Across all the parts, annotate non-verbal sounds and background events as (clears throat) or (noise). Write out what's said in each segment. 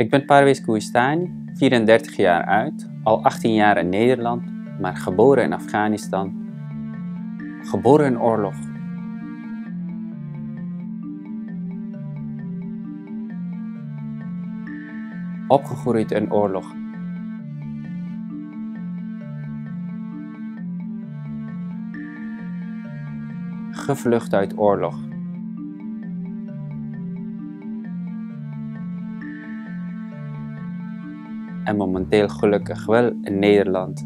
Ik ben Parwees Koeistani, 34 jaar oud, al 18 jaar in Nederland, maar geboren in Afghanistan. Geboren in oorlog. Opgegroeid in oorlog. Gevlucht uit oorlog. en momenteel gelukkig wel in Nederland.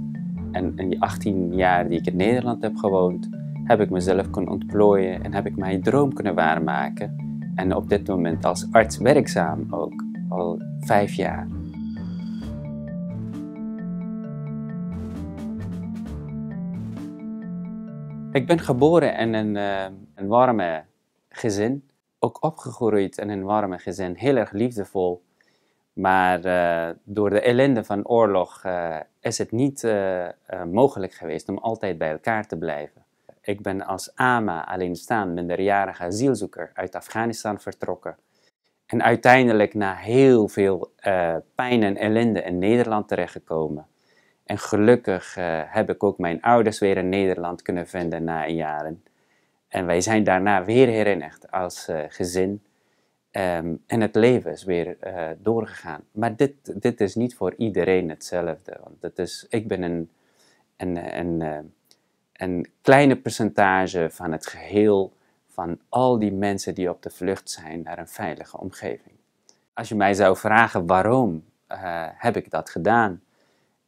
En in die 18 jaar die ik in Nederland heb gewoond, heb ik mezelf kunnen ontplooien en heb ik mijn droom kunnen waarmaken. En op dit moment als arts werkzaam ook, al vijf jaar. Ik ben geboren in een, eh, een warme gezin. Ook opgegroeid in een warme gezin. Heel erg liefdevol. Maar eh, door de ellende van oorlog eh, is het niet eh, mogelijk geweest om altijd bij elkaar te blijven. Ik ben als AMA, alleenstaand minderjarige asielzoeker, uit Afghanistan vertrokken. En uiteindelijk na heel veel pijn en ellende in Nederland terechtgekomen. En gelukkig heb ik ook mijn ouders weer in Nederland kunnen vinden na jaren. En wij zijn daarna weer herenigd als gezin. Ehm, en het leven is weer eh, doorgegaan. Maar dit, dit is niet voor iedereen hetzelfde. Want het is, ik ben een, een, eh, een kleine percentage van het geheel van al die mensen die op de vlucht zijn naar een veilige omgeving. Als je mij zou vragen waarom eh, heb ik dat gedaan,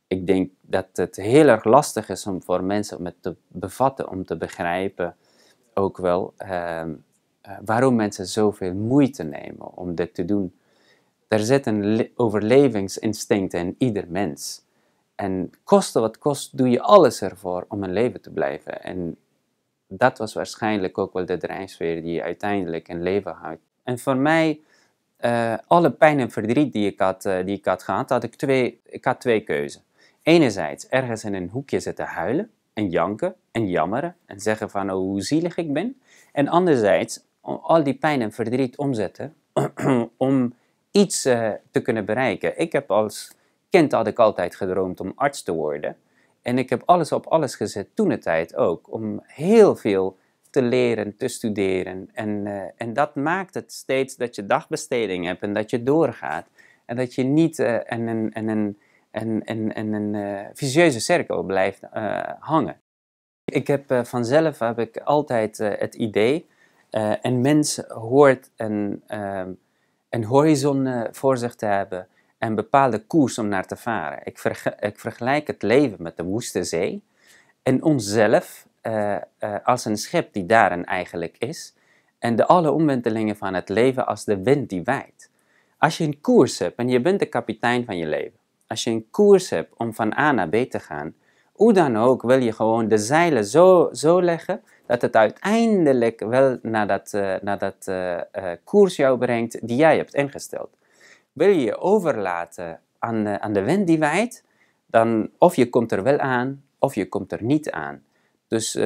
ik denk dat het heel erg lastig is om voor mensen om het te bevatten, om te begrijpen ook wel. Ehm, eh, waarom mensen zoveel moeite nemen om dit te doen. Er zit een overlevingsinstinct in ieder mens. En koste wat kost, doe je alles ervoor om een leven te blijven. En dat was waarschijnlijk ook wel de drijfsfeer die je uiteindelijk in leven houdt. En voor mij, eh, alle pijn en verdriet die ik had, eh, die ik had gehad, had ik twee, ik had twee keuzen. Enerzijds ergens in een hoekje zitten huilen en janken en jammeren en zeggen van oh, hoe zielig ik ben. En anderzijds al die pijn en verdriet omzetten (clears throat) om iets eh, te kunnen bereiken. Ik heb als kind had ik altijd gedroomd om arts te worden. En ik heb alles op alles gezet, toen de tijd ook, om heel veel te leren, te studeren. En, eh, en dat maakt het steeds dat je dagbesteding hebt en dat je doorgaat. En dat je niet uh, eh, in een, en een, en, een vicieuze cirkel blijft hangen. Ik heb vanzelf heb ik altijd het idee en eh, een mens hoort een, ehm, een horizon eh, voor zich te hebben, en bepaalde koers om naar te varen. Ik, ik vergelijk het leven met de woeste zee en onszelf eh, als een schip die daarin eigenlijk is en de alle omwentelingen van het leven als de wind die waait. Als je een koers hebt en je bent de kapitein van je leven, als je een koers hebt om van A naar B te gaan, hoe dan ook wil je gewoon de zeilen zo, zo leggen dat het uiteindelijk wel naar dat, eh, naar dat eh, eh, koers jou brengt die jij hebt ingesteld. Wil je je overlaten aan, aan de wind die waait, dan of je komt er wel aan of je komt er niet aan. Dus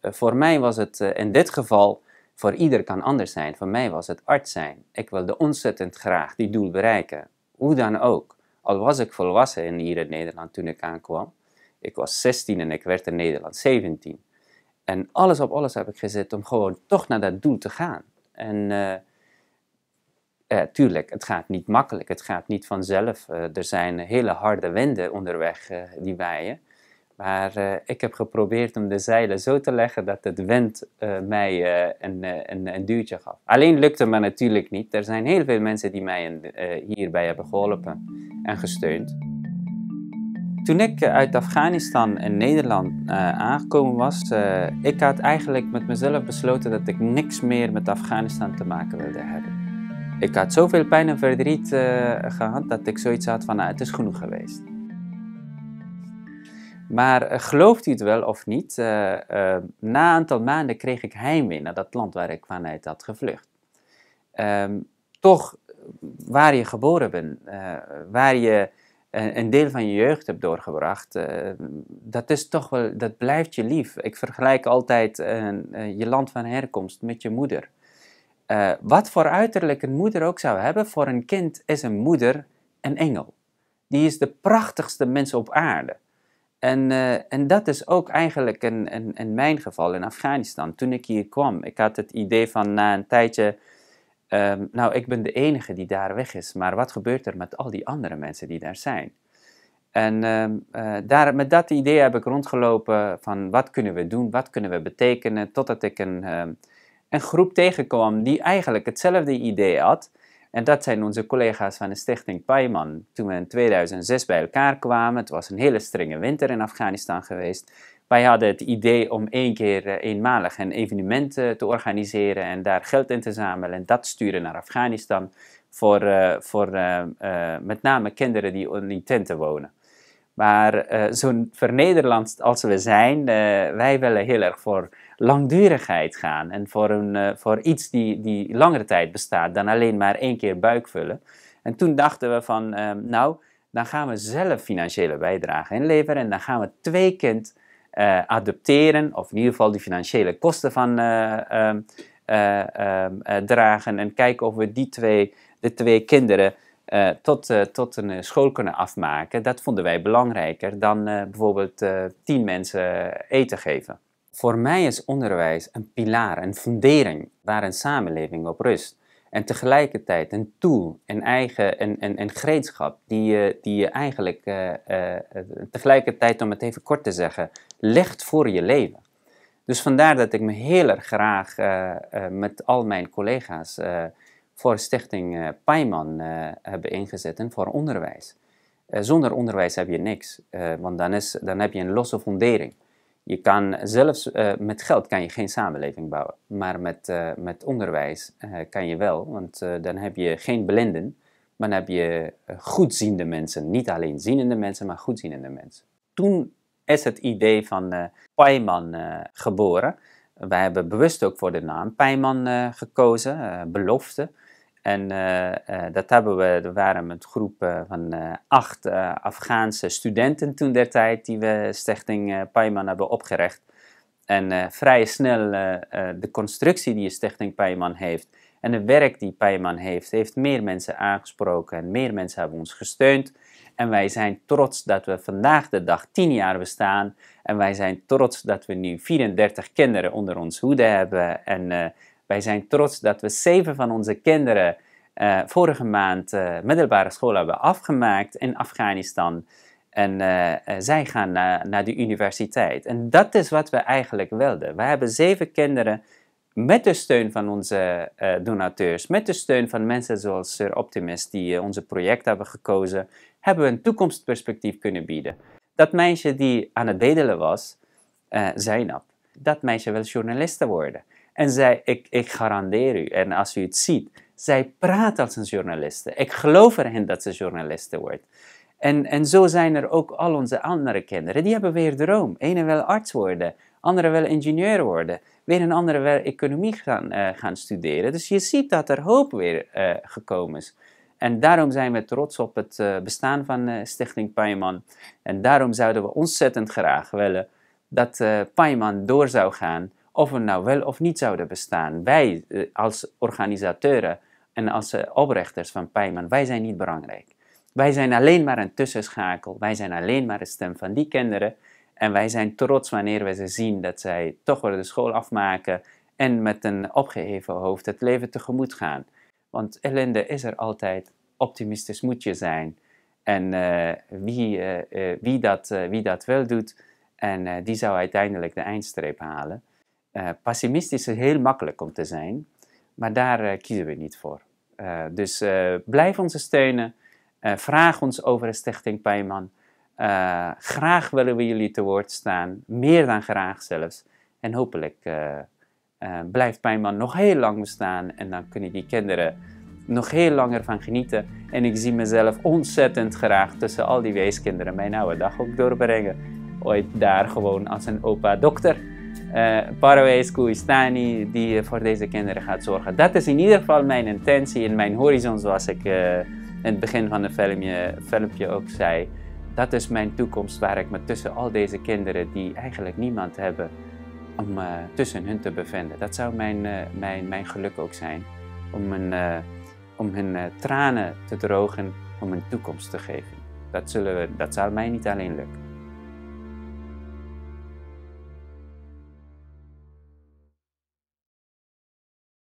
voor mij was het in dit geval, voor ieder kan anders zijn, voor mij was het arts zijn. Ik wilde ontzettend graag die doel bereiken, hoe dan ook. Al was ik volwassen hier in Nederland toen ik aankwam. Ik was 16 en ik werd in Nederland 17. En alles op alles heb ik gezet om gewoon toch naar dat doel te gaan. En eh, tuurlijk, het gaat niet makkelijk, het gaat niet vanzelf. Eh, er zijn hele harde wenden onderweg eh, die waaien. Maar ik heb geprobeerd om de zeilen zo te leggen dat het wind mij een, een, een, duwtje gaf. Alleen lukte me natuurlijk niet. Er zijn heel veel mensen die mij hierbij hebben geholpen en gesteund. Toen ik eh, uit Afghanistan in Nederland eh, aangekomen was, uh, ik had eigenlijk met mezelf besloten dat ik niks meer met Afghanistan te maken wilde hebben. Ik had zoveel pijn en verdriet gehad dat ik zoiets had van, nou, het is genoeg geweest. Maar gelooft u het wel of niet, na een aantal maanden kreeg ik heimwee naar dat land waar ik vanuit had gevlucht. Ehm, toch, waar je geboren bent, waar je een deel van je jeugd hebt doorgebracht, eh, dat is toch wel, dat blijft je lief. Ik vergelijk altijd eh, eh, je land van herkomst met je moeder. wat voor uiterlijk een moeder ook zou hebben, voor een kind is een moeder een engel. Die is de prachtigste mens op aarde. En, en dat is ook eigenlijk in, mijn geval in Afghanistan. Toen ik hier kwam, ik had het idee van na een tijdje Ehm, nou, ik ben de enige die daar weg is, maar wat gebeurt er met al die andere mensen die daar zijn? En ehm, eh, daar, met dat idee heb ik rondgelopen van wat kunnen we doen, wat kunnen we betekenen, totdat ik een, ehm, een groep tegenkwam die eigenlijk hetzelfde idee had. En dat zijn onze collega's van de stichting Paiman. Toen we in 2006 bij elkaar kwamen, het was een hele strenge winter in Afghanistan geweest, wij hadden het idee om één keer eh, eenmalig een evenement eh, te organiseren en daar geld in te zamelen en dat sturen naar Afghanistan voor, eh, voor met name kinderen die in tenten wonen. Maar uh, zo'n vernederland als we zijn, wij willen heel erg voor langdurigheid gaan en voor, een, voor iets die, die langere tijd bestaat dan alleen maar één keer buik vullen. En toen dachten we van, ehm, nou, dan gaan we zelf financiële bijdrage inleveren en dan gaan we twee kind uh, adopteren, of in ieder geval de financiële kosten van eh, ehm, eh, ehm, dragen. En kijken of we die twee, de twee kinderen tot, tot een school kunnen afmaken. Dat vonden wij belangrijker dan bijvoorbeeld tien mensen eten geven. Voor mij is onderwijs een pilaar, een fundering waar een samenleving op rust. En tegelijkertijd een tool, een eigen een, een, een gereedschap die je, die je eigenlijk, eh, eh, tegelijkertijd om het even kort te zeggen, legt voor je leven. Dus vandaar dat ik me heel erg graag eh, met al mijn collega's voor Stichting Pijman heb ingezet en voor onderwijs. zonder onderwijs heb je niks, want dan, is, dan heb je een losse fundering. Je kan zelfs eh, met geld kan je geen samenleving bouwen, maar met, eh, met onderwijs eh, kan je wel, want dan heb je geen blinden, maar dan heb je goedziende mensen. Niet alleen zienende mensen, maar goedziende mensen. Toen is het idee van uh, geboren. Wij hebben bewust ook voor de naam Paiman gekozen, belofte. En eh, eh, dat hebben we, We waren een groep eh, van acht Afghaanse studenten toen der tijd die we Stichting Payman hebben opgericht. En vrij snel de constructie die Stichting Payman heeft en het werk die Payman heeft, heeft meer mensen aangesproken en meer mensen hebben ons gesteund. En wij zijn trots dat we vandaag de dag tien jaar bestaan. En wij zijn trots dat we nu 34 kinderen onder ons hoede hebben. En wij zijn trots dat we zeven van onze kinderen eh, vorige maand eh, middelbare school hebben afgemaakt in Afghanistan. En eh, zij gaan naar de universiteit. En dat is wat we eigenlijk wilden. We hebben zeven kinderen met de steun van onze donateurs, met de steun van mensen zoals Sir Optimist die onze project hebben gekozen, hebben we een toekomstperspectief kunnen bieden. Dat meisje die aan het bedelen was, Zainab, dat meisje wil journalisten worden. En zei, ik, ik garandeer u, en als u het ziet, zij praat als een journaliste. Ik geloof erin dat ze journaliste wordt. En, en zo zijn er ook al onze andere kinderen. Die hebben weer droom. Ene wil arts worden, andere wil ingenieur worden. Weer een andere wil economie gaan, eh, gaan studeren. Dus je ziet dat er hoop weer eh, gekomen is. En daarom zijn we trots op het eh, bestaan van Stichting Paiman. En daarom zouden we ontzettend graag willen dat Paiman door zou gaan of we nou wel of niet zouden bestaan. Wij eh, als organisatoren en als eh, oprichters van Pijman, wij zijn niet belangrijk. Wij zijn alleen maar een tussenschakel. Wij zijn alleen maar de stem van die kinderen. En wij zijn trots wanneer we ze zien dat zij toch weer de school afmaken en met een opgeheven hoofd het leven tegemoet gaan. Want ellende is er altijd. Optimistisch moet je zijn. En eh, wie, wie, dat, wie dat wel doet, en die zou uiteindelijk de eindstreep halen. Eh, Pessimistisch is heel makkelijk om te zijn, maar daar eh, kiezen we niet voor. Eh, dus blijf ons steunen. vraag ons over de Stichting Pijman. graag willen we jullie te woord staan, meer dan graag zelfs. En hopelijk blijft Pijnman nog heel lang bestaan en dan kunnen die kinderen nog heel langer van genieten. En ik zie mezelf ontzettend graag tussen al die weeskinderen mijn oude dag ook doorbrengen. Ooit daar gewoon als een opa-dokter uh, eh, School die eh, voor deze kinderen gaat zorgen. Dat is in ieder geval mijn intentie en mijn horizon, zoals ik eh, in het begin van het filmpje, ook zei. Dat is mijn toekomst waar ik me tussen al deze kinderen die eigenlijk niemand hebben, om tussen hun te bevinden. Dat zou mijn, mijn, mijn geluk ook zijn. Om hun, om hun tranen te drogen, om een toekomst te geven. Dat, zullen we, dat zal mij niet alleen lukken.